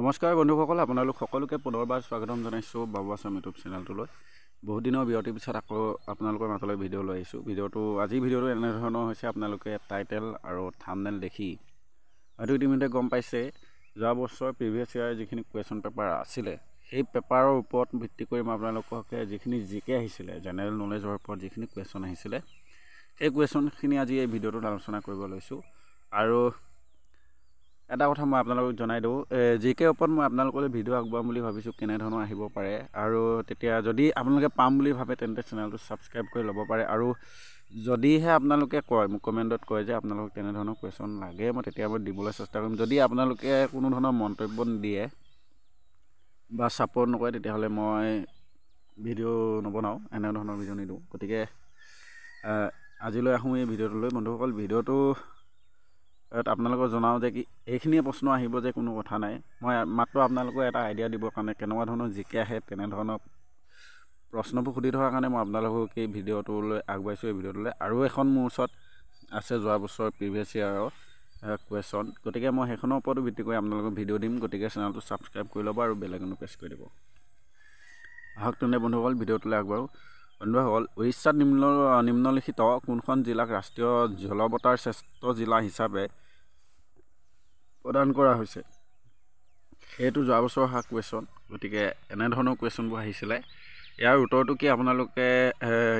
নমস্কাৰ বন্ধুসকল আপোনালোক সকলোকে পুনৰবাৰ স্বাগতম জনাইছোঁ বাবু চাম ইউটিউব চেনেলটোলৈ বহুত দিনৰ বিৰতিৰ পিছত আকৌ আপোনালোকৰ মাজলৈ ভিডিঅ' লৈ আহিছোঁ ভিডিঅ'টো আজিৰ ভিডিঅ'টো এনেধৰণৰ হৈছে আপোনালোকে টাইটেল আৰু থামনেল দেখি হয়তো ইতিমধ্যে গম পাইছে যোৱা বছৰ প্ৰিভিয়াছ ইয়াৰ যিখিনি কুৱেশ্যন পেপাৰ আছিলে সেই পেপাৰৰ ওপৰত ভিত্তি কৰি মই আপোনালোককে যিখিনি জি কে আহিছিলে জেনেৰেল নলেজৰ ওপৰত যিখিনি কুৱেশ্যন আহিছিলে সেই কুৱেশ্যনখিনি আজি এই ভিডিঅ'টোত আলোচনা কৰিব লৈছোঁ আৰু এটা কথা মই আপোনালোকক জনাই দিওঁ জি কে ওপৰত মই আপোনালোকলৈ ভিডিঅ' আগবঢ়াম বুলি ভাবিছোঁ কেনেধৰণৰ আহিব পাৰে আৰু তেতিয়া যদি আপোনালোকে পাম বুলি ভাবে তেন্তে চেনেলটো ছাবস্ক্ৰাইব কৰি ল'ব পাৰে আৰু যদিহে আপোনালোকে কয় মোক কমেণ্টত কয় যে আপোনালোকক কেনেধৰণৰ কুৱেশ্যন লাগে মই তেতিয়া মই দিবলৈ চেষ্টা কৰিম যদি আপোনালোকে কোনো ধৰণৰ মন্তব্য নিদিয়ে বা ছাপৰ্ট নকৰে তেতিয়াহ'লে মই ভিডিঅ' নবনাওঁ এনেধৰণৰ ভিডিঅ' নিদিওঁ গতিকে আজিলৈ আহোঁ এই ভিডিঅ'টোলৈ বন্ধুসকল ভিডিঅ'টো আপোনালোকক জনাওঁ যে কি এইখিনিয়ে প্ৰশ্ন আহিব যে কোনো কথা নাই মই মাত্ৰ আপোনালোকক এটা আইডিয়া দিবৰ কাৰণে কেনেকুৱা ধৰণৰ জিকে আহে তেনেধৰণৰ প্ৰশ্নবোৰ সুধি থকাৰ কাৰণে মই আপোনালোকক এই ভিডিঅ'টোলৈ আগবাইছোঁ এই ভিডিঅ'টোলৈ আৰু এখন মোৰ ওচৰত আছে যোৱা বছৰ প্ৰিভিয়াছ ইয়াৰৰ কুৱেশ্যন গতিকে মই সেইখনৰ ওপৰতো ভিত্তি কৰি আপোনালোকক ভিডিঅ' দিম গতিকে চেনেলটো ছাবস্ক্ৰাইব কৰি ল'ব আৰু বেলেগ এনেও প্ৰেছ কৰি দিব আহক তেনে বন্ধুসকল ভিডিঅ'টোলৈ আগবাৰোঁ বন্ধুসকল উৰিষ্যাত নিম্ন নিম্নলিখিত কোনখন জিলাক ৰাষ্ট্ৰীয় জলবতাৰ শ্ৰেষ্ঠ জিলা হিচাপে প্ৰদান কৰা হৈছে সেইটো যোৱা বছৰ অহা কুৱেশ্যন গতিকে এনেধৰণৰ কুৱেশ্যনবোৰ আহিছিলে ইয়াৰ উত্তৰটো কি আপোনালোকে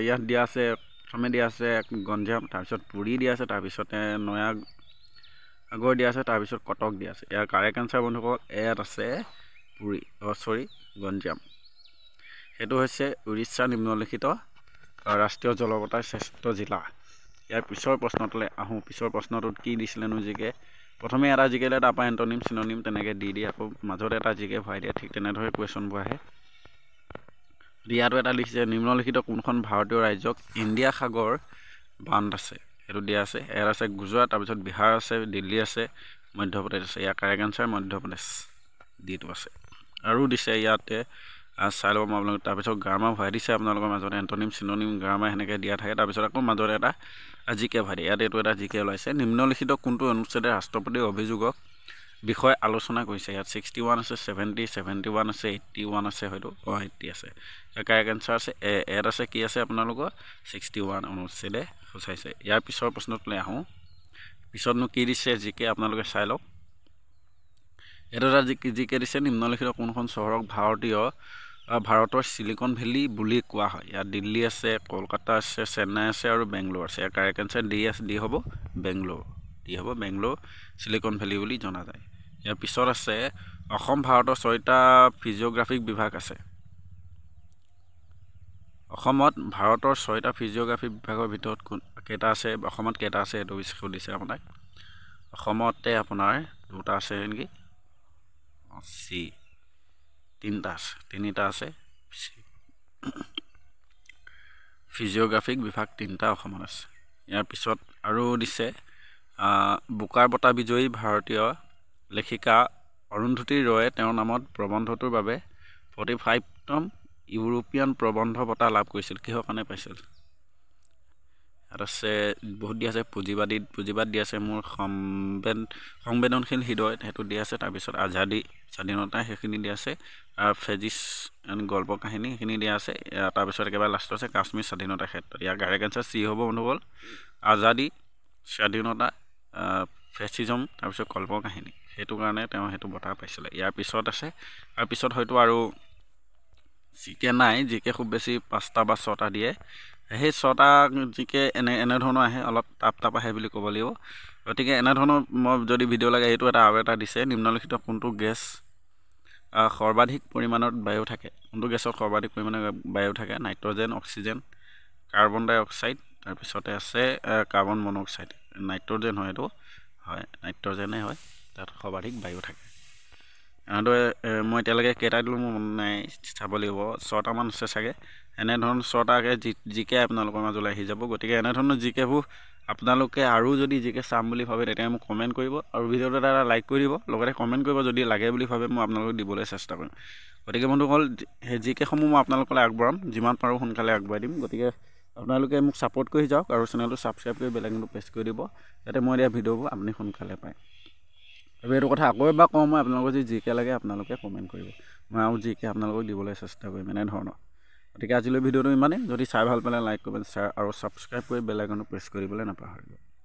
ইয়াত দিয়া আছে প্ৰথমে দিয়া আছে গঞ্জাম তাৰপিছত পুৰি দিয়া আছে তাৰপিছতে নয়াগড় দিয়া আছে তাৰপিছত কটক দিয়া আছে ইয়াৰ কাৰেক্ট আনচাৰ বন্ধুসকল ইয়াত আছে পুৰী অ' চৰি গঞ্জাম সেইটো হৈছে উৰিষ্যা নিম্নলিখিত ৰাষ্ট্ৰীয় জলপতাৰ শ্ৰেষ্ঠ জিলা ইয়াৰ পিছৰ প্ৰশ্নটোলৈ আহোঁ পিছৰ প্ৰশ্নটোত কি দিছিলেনো নো জিকে প্ৰথমে এটা জিকে লৈ তাৰপৰা এণ্টনিম চিনোনিম তেনেকৈ দি দি আকৌ মাজত এটা জিকে ভৰাই দিয়ে ঠিক তেনেদৰে কুৱেশ্যনবোৰ আহে দিয়াটো এটা লিখিছে নিম্নলিখিত কোনখন ভাৰতীয় ৰাজ্যক ইণ্ডিয়া সাগৰ বান্ধ আছে সেইটো দিয়া আছে ইয়াত আছে গুজৰাট তাৰপিছত বিহাৰ আছে দিল্লী আছে মধ্যপ্ৰদেশ আছে ইয়াৰ কাৰেক্ট আনচাৰ মধ্যপ্ৰদেশ ডিটো আছে আৰু দিছে ইয়াতে চাই ল'ব মই আপোনালোকে তাৰপিছত গ্ৰামাৰ ভৰাই দিছে আপোনালোকৰ মাজত এণ্টনিম চিনোনিম গ্ৰামাৰ সেনেকৈ দিয়া থাকে তাৰপিছত আকৌ মাজতে এটা জিকে ভৰাই দিয়ে ইয়াত এইটো এটা জিকে ওলাইছে নিম্নলিখিত কোনটো অনুচ্ছেদে ৰাষ্ট্ৰপতিৰ অভিযোগক বিষয়ে আলোচনা কৰিছে ইয়াত ছিক্সটি ওৱান আছে ছেভেণ্টি ছেভেণ্টি ওৱান আছে এইট্টি ওৱান আছে হয়তো অঁ এইট্টি আছে কাৰেক্ট এনচাৰ আছে এ এড আছে কি আছে আপোনালোকৰ ছিক্সটি ওৱান অনুচ্ছেদে সূচাইছে ইয়াৰ পিছৰ প্ৰশ্নটোলৈ আহোঁ পিছতনো কি দিছে জিকে আপোনালোকে চাই লওক এইটো এটা জি জিকে দিছে নিম্নলিখিত কোনখন চহৰক ভাৰতীয় ভাৰতৰ চিলিকন ভেলী বুলি কোৱা হয় ইয়াত দিল্লী আছে কলকাতা আছে চেন্নাই আছে আৰু বেংগলোৰ আছে ইয়াৰ কাৰেক্ট এনচাৰ ডি আছে ডি হ'ব বেংগলোৰ ডি হ'ব বেংগলোৰ চিলিকন ভেলী বুলি জনা যায় ইয়াৰ পিছত আছে অসম ভাৰতৰ ছয়টা ফিজিঅ'গ্ৰাফিক বিভাগ আছে অসমত ভাৰতৰ ছয়টা ফিজিঅ'গ্ৰাফিক বিভাগৰ ভিতৰত কোন কেইটা আছে অসমত কেইটা আছে সেইটো বিষয়ে সুধিছে আপোনাক অসমতে আপোনাৰ দুটা আছে নেকি অঁ চি তিনিটা আছে তিনিটা আছে ফিজিঅ'গ্ৰাফিক বিভাগ তিনিটা অসমত আছে ইয়াৰ পিছত আৰু দিছে বোকাৰ বঁটা বিজয়ী ভাৰতীয় লেখিকা অৰুন্ধতি ৰয়ে তেওঁৰ নামত প্ৰবন্ধটোৰ বাবে ফৰ্টি ফাইভতম ইউৰোপীয়ান প্ৰবন্ধ বঁটা লাভ কৰিছিল কিহৰ কাৰণে পাইছিল তাত আছে বহুত দিয়া আছে পুঁজিবাদী পুঁজিবাদ দিয়া আছে মোৰ সম্বেদ সংবেদনশীল হৃদয় সেইটো দিয়া আছে তাৰপিছত আজাদী স্বাধীনতা সেইখিনি দিয়া আছে ফেজিছ গল্প কাহিনী সেইখিনি দিয়া আছে তাৰপিছত একেবাৰে লাষ্ট আছে কাশ্মীৰ স্বাধীনতাৰ ক্ষেত্ৰত ইয়াৰ গাৰেক এঞ্চাৰ চি হ'ব বন্ধুসকল আজাদী স্বাধীনতা ফেচিজম তাৰপিছত কল্প কাহিনী সেইটো কাৰণে তেওঁ সেইটো বঁটা পাইছিলে ইয়াৰ পিছত আছে তাৰপিছত হয়তো আৰু জিকে নাই জিকে খুব বেছি পাঁচটা বা ছটা দিয়ে সেই ছটা যিকে এনে এনেধৰণৰ আহে অলপ টাপ টাপ আহে বুলি ক'ব লাগিব গতিকে এনেধৰণৰ মই যদি ভিডিঅ' লাগে এইটো এটা আৰু এটা দিছে নিম্নলিখিত কোনটো গেছ সৰ্বাধিক পৰিমাণত বায়ু থাকে কোনটো গেছত সৰ্বাধিক পৰিমাণে বায়ু থাকে nitrogen oxygen carbon dioxide তাৰপিছতে আছে কাৰ্বন মন অক্সাইড নাইট্ৰজেন হয় এইটো হয় নাইট্ৰজেনে হয় তাত সৰ্বাধিক বায়ু থাকে এনেদৰে মই এতিয়ালৈকে কেইটা দিলোঁ মোৰ মনত নাই চাব লাগিব ছটামান আছে চাগে এনেধৰণৰ ছটাকৈ জি জি কে আপোনালোকৰ মাজলৈ আহি যাব গতিকে এনেধৰণৰ জি কেবোৰ আপোনালোকে আৰু যদি জি কে চাম বুলি ভাবে তেতিয়া মোক কমেণ্ট কৰিব আৰু ভিডিঅ'টো এটা এটা লাইক কৰি দিব লগতে কমেণ্ট কৰিব যদি লাগে বুলি ভাবে মই আপোনালোকক দিবলৈ চেষ্টা কৰিম গতিকে বন্ধুসকল সেই জি কেসমূহ মই আপোনালোকলৈ আগবঢ়াম যিমান পাৰোঁ সোনকালে আগবঢ়াই দিম গতিকে আপোনালোকে মোক ছাপৰ্ট কৰি যাওক আৰু চেনেলটো ছাবস্ক্ৰাইব কৰি বেলেগটো প্ৰেছ কৰি দিব যাতে মই দিয়া ভিডিঅ'বোৰ আপুনি সোনকালে পায় আৰু এইটো কথা আকৌ এবাৰ কওঁ মই আপোনালোকৰ যদি জিকে লাগে আপোনালোকে কমেণ্ট কৰিব মই আৰু জিকে আপোনালোকক দিবলৈ চেষ্টা কৰিম এনেধৰণৰ গতিকে আজিলৈ ভিডিঅ'টো ইমানেই যদি চাই ভাল পালে লাইক কমেণ্ট শ্বেয়াৰ আৰু ছাবস্ক্ৰাইব কৰি বেলেগনো প্ৰেছ কৰিবলৈ নাপাহৰিব